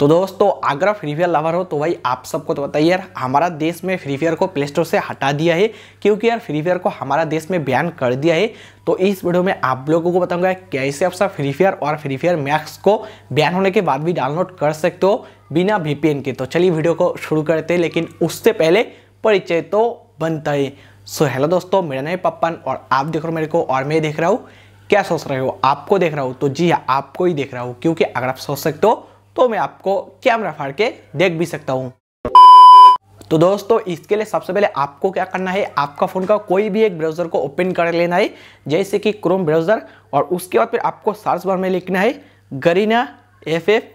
तो दोस्तों अगर फ्री फायर लवर हो तो भाई आप सबको तो बताइए यार हमारा देश में फ्री फायर को प्ले स्टोर से हटा दिया है क्योंकि यार फ्री फायर को हमारा देश में बैन कर दिया है तो इस वीडियो में आप लोगों को बताऊंगा कैसे आप सब फ्री फायर और फ्री फायर मैक्स को बैन होने के बाद भी डाउनलोड कर सकते हो बिना वीपीएन के तो चलिए वीडियो को शुरू करते हैं लेकिन उससे पहले परिचय तो बनता है सो हेलो दोस्तों मेरा नाम पप्पन और आप देख रहे हो मेरे को और मैं देख रहा हूँ क्या सोच रहे हो आपको देख रहा हूँ तो जी हाँ आपको ही देख रहा हूँ क्योंकि अगर आप सोच सकते हो तो मैं आपको कैमरा फाड़ के देख भी सकता हूँ तो दोस्तों इसके लिए सबसे पहले आपको क्या करना है आपका फ़ोन का कोई भी एक ब्राउज़र को ओपन कर लेना है जैसे कि क्रोम ब्राउज़र और उसके बाद फिर आपको सर्च बार में लिखना है Garena F F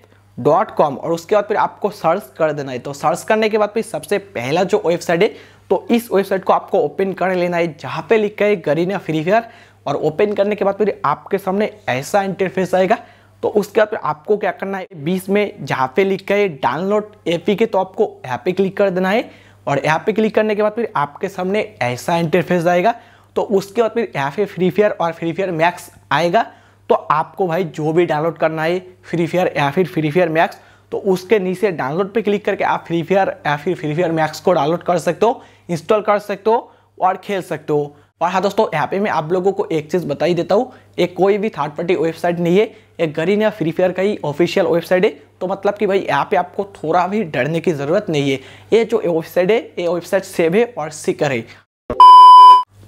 dot com और उसके बाद फिर आपको सर्च कर देना है तो सर्च करने के बाद फिर सबसे पहला जो वेबसाइट है तो इस वेबसाइट को आपको ओपन कर लेना है जहाँ पे लिखा है गरीना फ्री फायर और ओपन करने के बाद फिर आपके सामने ऐसा इंटरफेस आएगा तो उसके बाद आपको क्या करना है बीस में जहाँ पे लिख कर डाउनलोड पी के तो आपको यहाँ पे क्लिक कर देना है और यहाँ पे क्लिक करने के बाद फिर आपके सामने ऐसा इंटरफेस आएगा तो उसके बाद फिर यहाँ पे फ्री फायर और फ्री फायर मैक्स आएगा तो आपको भाई जो भी डाउनलोड करना है फ्री फायर या फिर फ्री फायर मैक्स तो उसके नीचे डाउनलोड पे क्लिक करके आप फ्री फायर या फिर फ्री फायर मैक्स को डाउनलोड कर सकते हो इंस्टॉल कर सकते हो और खेल सकते हो और हाँ दोस्तों यहाँ पे मैं आप लोगों को एक चीज़ बता ही देता हूँ एक कोई भी थर्ड पार्टी वेबसाइट नहीं है ये गरीन या फ्री फायर का ही ऑफिशियल वेबसाइट है तो मतलब कि भाई यहाँ पे आपको थोड़ा भी डरने की ज़रूरत नहीं है ये जो वेबसाइट है ये वेबसाइट सेव है और सिकर है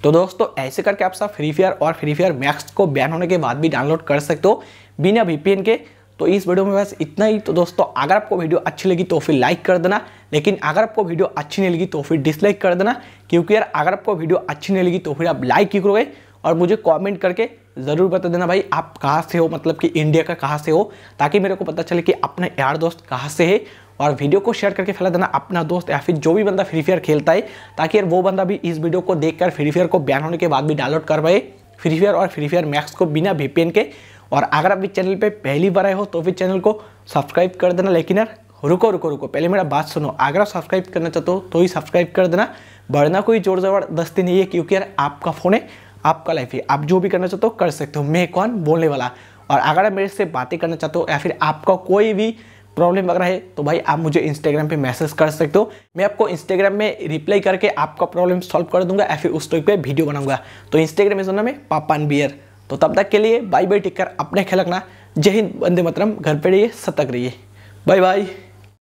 तो दोस्तों ऐसे करके आप सब फ्री फायर और फ्री फायर मैक्स को बैन होने के बाद भी डाउनलोड कर सकते हो बिना वीपीएन के तो इस वीडियो में बस इतना ही तो दोस्तों अगर आपको वीडियो अच्छी लगी तो फिर लाइक कर देना लेकिन अगर आपको वीडियो अच्छी नहीं लगी तो फिर डिसलाइक कर देना क्योंकि यार अगर आपको वीडियो अच्छी नहीं लगी तो फिर आप लाइक ही करोगे और मुझे कमेंट करके ज़रूर बता देना भाई आप कहाँ से हो मतलब कि इंडिया का कहाँ से हो ताकि मेरे को पता चले कि अपने यार दोस्त कहाँ से है और वीडियो को शेयर करके फैला देना अपना दोस्त या फिर जो भी बंदा फ्री फायर खेलता है ताकि यार वो बंदा भी इस वीडियो को कर फ्री फायर को बैन होने के बाद भी डाउनलोड कर पाए फ्री फायर और फ्री फायर मैक्स को बिना वीपीएन के और अगर आप इस चैनल पर पहली बार आए हो तो फिर चैनल को सब्सक्राइब कर देना लेकिन यार रुको रुको रुको पहले मेरा बात सुनो अगर आप सब्सक्राइब करना चाहते हो तो ही सब्सक्राइब कर देना बढ़ना कोई जोर जबरदस्ती नहीं है क्योंकि यार आपका फ़ोन है आपका लाइफ है आप जो भी करना चाहते हो कर सकते हो मैं कौन बोलने वाला और अगर आप मेरे से बातें करना चाहते हो या फिर आपका कोई भी प्रॉब्लम वगैरह है तो भाई आप मुझे इंस्टाग्राम पे मैसेज कर सकते हो मैं आपको इंस्टाग्राम में रिप्लाई करके आपका प्रॉब्लम सॉल्व कर दूंगा या फिर उस टॉपिक पे वीडियो बनाऊंगा तो इंस्टाग्राम में सुनना मैं एंड बियर तो तब तक के लिए बाय बाय टिक कर अपने ख्याल रखना जय हिंद बंदे मतरम घर पर रहिए सतर्क रहिए बाय बाय